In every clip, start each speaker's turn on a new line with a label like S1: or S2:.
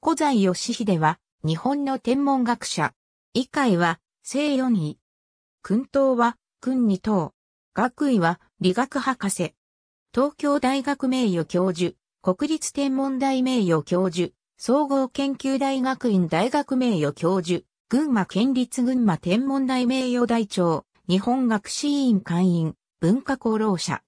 S1: 古在義秀は、日本の天文学者。以海は、正四位。君等は、君二等。学位は、理学博士。東京大学名誉教授、国立天文台名誉教授、総合研究大学院大学名誉教授、群馬県立群馬天文台名誉大長、日本学士院会員、文化功労者。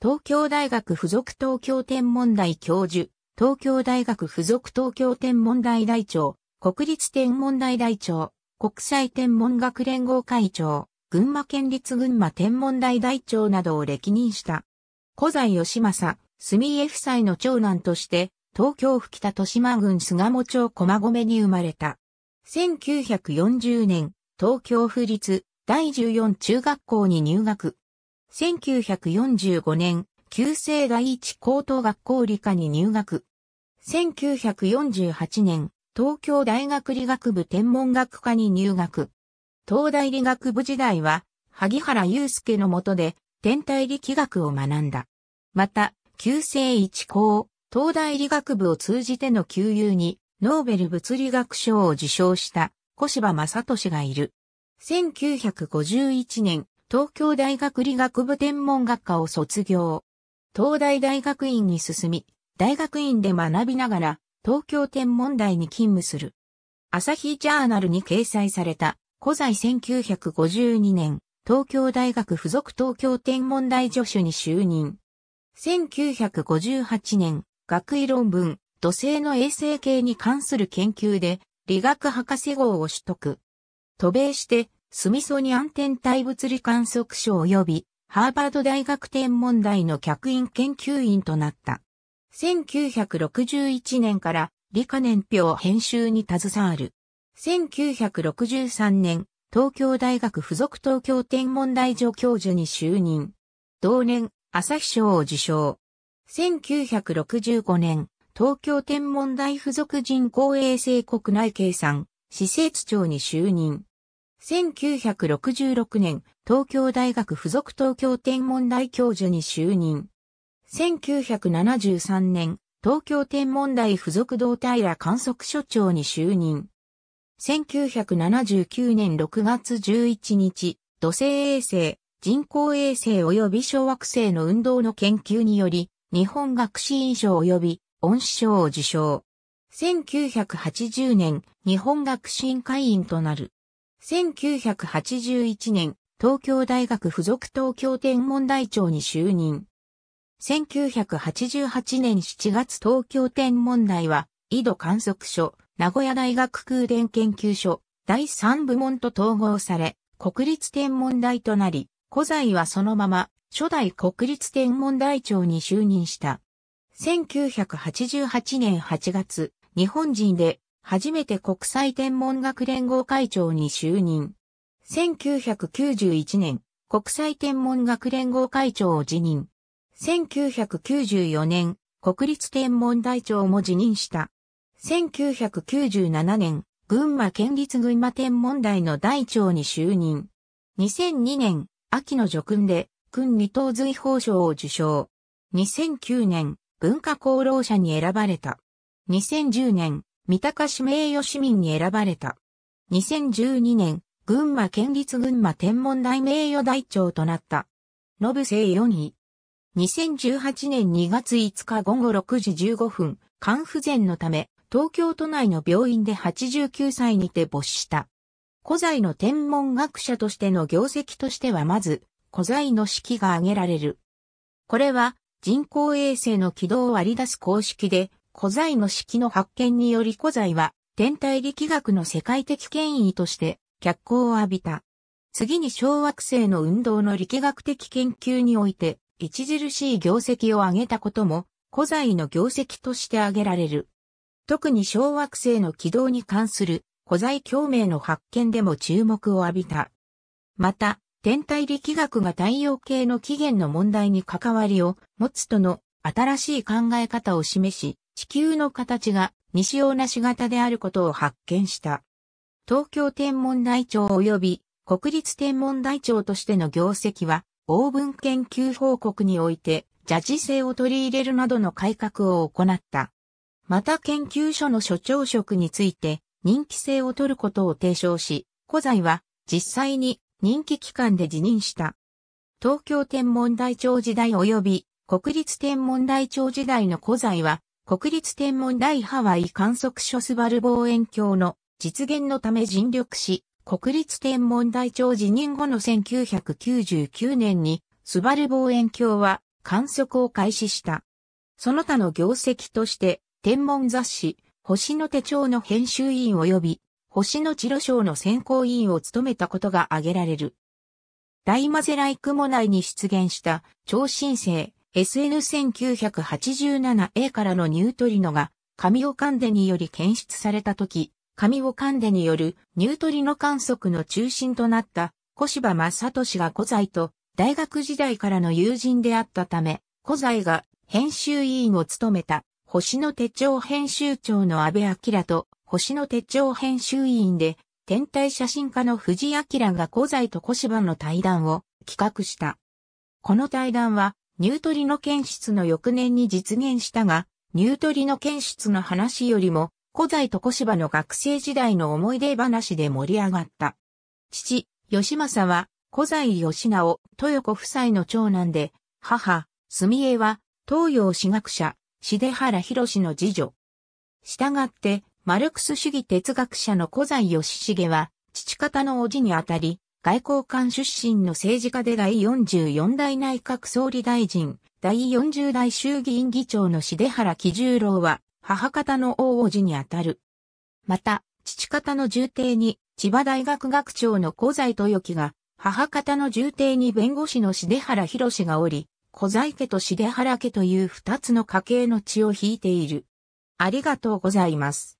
S1: 東京大学附属東京天文台教授、東京大学附属東京天文台台長、国立天文台台長、国際天文学連合会長、群馬県立群馬天文台台長などを歴任した。古在義政、住江夫妻の長男として、東京府北豊島郡菅野町駒込に生まれた。1940年、東京府立第14中学校に入学。1945年、旧制第一高等学校理科に入学。1948年、東京大学理学部天文学科に入学。東大理学部時代は、萩原祐介の下で、天体力学を学んだ。また、旧世一高、東大理学部を通じての旧友に、ノーベル物理学賞を受賞した、小柴正俊がいる。1951年、東京大学理学部天文学科を卒業。東大大学院に進み、大学院で学びながら、東京天文台に勤務する。朝日ジャーナルに掲載された、古在1952年、東京大学附属東京天文台助手に就任。1958年、学位論文、土星の衛星系に関する研究で、理学博士号を取得。渡米して、スミソニアン天体物理観測所及び、ハーバード大学天文台の客員研究員となった。1961年から理科年表編集に携わる。1963年、東京大学附属東京天文台助教授に就任。同年、朝日賞を受賞。1965年、東京天文台附属人工衛星国内計算、施設長に就任。1966年、東京大学附属東京天文台教授に就任。1973年、東京天文台附属道平観測所長に就任。1979年6月11日、土星衛星、人工衛星及び小惑星の運動の研究により、日本学士院賞及び恩師賞を受賞。1980年、日本学士院会員となる。1981年、東京大学附属東京天文台長に就任。1988年7月東京天文台は、井戸観測所、名古屋大学空電研究所、第3部門と統合され、国立天文台となり、古材はそのまま、初代国立天文台長に就任した。1988年8月、日本人で初めて国際天文学連合会長に就任。1991年、国際天文学連合会長を辞任。1994年、国立天文台長も辞任した。1997年、群馬県立群馬天文台の台長に就任。2002年、秋の叙勲で、君二等随法賞を受賞。2009年、文化功労者に選ばれた。2010年、三鷹市名誉市民に選ばれた。2012年、群馬県立群馬天文台名誉台長となった。ノブ生4位。2018年2月5日午後6時15分、肝不全のため、東京都内の病院で89歳にて没した。古材の天文学者としての業績としてはまず、古材の式が挙げられる。これは人工衛星の軌道を割り出す公式で、古材の式の発見により古材は天体力学の世界的権威として脚光を浴びた。次に小惑星の運動の力学的研究において、著しい業績を上げたことも、古材の業績として挙げられる。特に小惑星の軌道に関する古材共鳴の発見でも注目を浴びた。また、天体力学が太陽系の起源の問題に関わりを持つとの新しい考え方を示し、地球の形が西洋なし型であることを発見した。東京天文台帳及び国立天文台帳としての業績は応文研究報告において、ジャジ制を取り入れるなどの改革を行った。また研究所の所長職について、任期制を取ることを提唱し、古材は実際に任期期間で辞任した。東京天文台長時代及び国立天文台長時代の古材は、国立天文台ハワイ観測所スバル望遠鏡の実現のため尽力し、国立天文台長辞任後の1999年に、スバル望遠鏡は観測を開始した。その他の業績として、天文雑誌、星の手帳の編集委員及び、星の治療賞の選考委員を務めたことが挙げられる。大マゼライ雲内に出現した超新星 SN1987A からのニュートリノが、神尾カンデにより検出された時、紙を噛んでによるニュートリノ観測の中心となった小柴正俊が古材と大学時代からの友人であったため、古材が編集委員を務めた星の手帳編集長の安部明と星の手帳編集委員で天体写真家の藤明が古材と小柴の対談を企画した。この対談はニュートリノ検出の翌年に実現したが、ニュートリノ検出の話よりも古材と小芝の学生時代の思い出話で盛り上がった。父、吉政は、古材吉直、豊子夫妻の長男で、母、住江は、東洋史学者、重原博の次女。したがって、マルクス主義哲学者の古材吉重は、父方の叔父にあたり、外交官出身の政治家で第44代内閣総理大臣、第40代衆議院議長の重原喜十郎は、母方の大王子にあたる。また、父方の重帝に、千葉大学学長の小材豊樹が、母方の重帝に弁護士の重原博がおり、小材家と重原家という二つの家系の血を引いている。ありがとうございます。